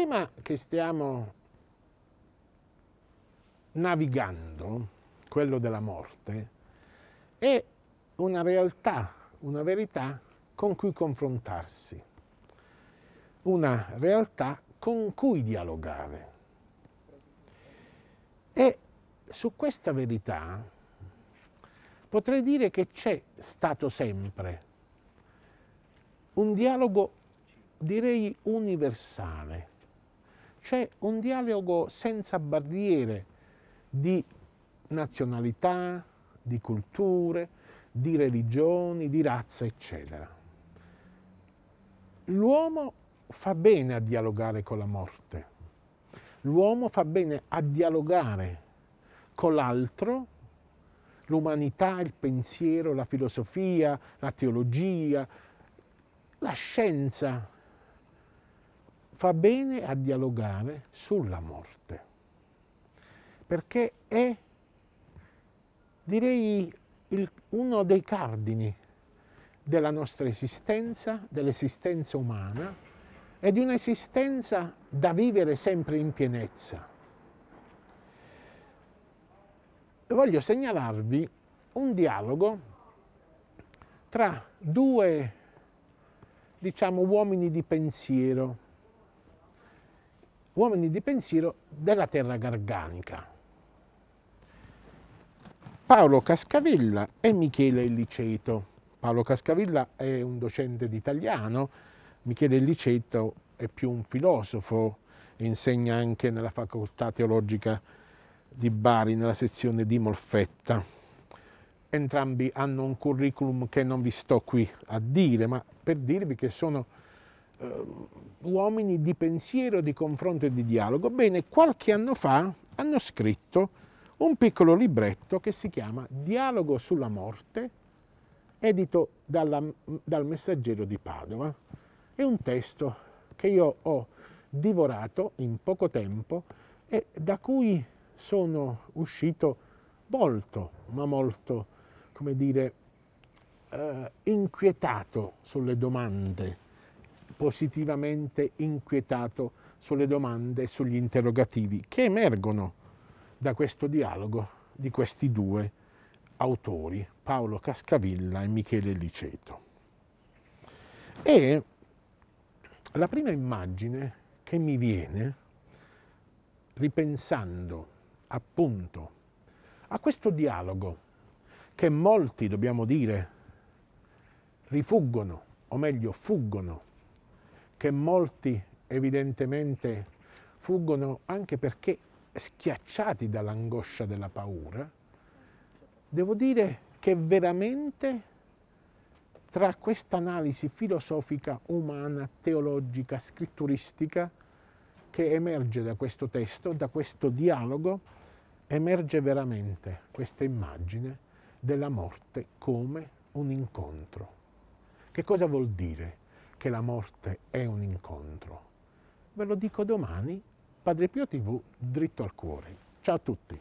tema che stiamo navigando, quello della morte, è una realtà, una verità con cui confrontarsi, una realtà con cui dialogare. E su questa verità potrei dire che c'è stato sempre un dialogo, direi, universale c'è un dialogo senza barriere di nazionalità, di culture, di religioni, di razza, eccetera. L'uomo fa bene a dialogare con la morte, l'uomo fa bene a dialogare con l'altro, l'umanità, il pensiero, la filosofia, la teologia, la scienza, fa bene a dialogare sulla morte, perché è, direi, il, uno dei cardini della nostra esistenza, dell'esistenza umana e di un'esistenza da vivere sempre in pienezza. Voglio segnalarvi un dialogo tra due, diciamo, uomini di pensiero, uomini di pensiero della terra garganica. Paolo Cascavilla e Michele Illiceto. Paolo Cascavilla è un docente di italiano, Michele Illiceto è più un filosofo insegna anche nella facoltà teologica di Bari, nella sezione di Molfetta entrambi hanno un curriculum che non vi sto qui a dire, ma per dirvi che sono Ehm, uomini di pensiero, di confronto e di dialogo. Bene, qualche anno fa hanno scritto un piccolo libretto che si chiama Dialogo sulla morte, edito dalla, dal Messaggero di Padova. È un testo che io ho divorato in poco tempo e da cui sono uscito molto, ma molto, come dire, eh, inquietato sulle domande positivamente inquietato sulle domande e sugli interrogativi che emergono da questo dialogo di questi due autori, Paolo Cascavilla e Michele Liceto. E la prima immagine che mi viene, ripensando appunto a questo dialogo che molti, dobbiamo dire, rifuggono, o meglio fuggono che molti evidentemente fuggono anche perché schiacciati dall'angoscia della paura, devo dire che veramente tra questa analisi filosofica, umana, teologica, scritturistica che emerge da questo testo, da questo dialogo, emerge veramente questa immagine della morte come un incontro. Che cosa vuol dire? che la morte è un incontro. Ve lo dico domani, Padre Pio TV, dritto al cuore. Ciao a tutti.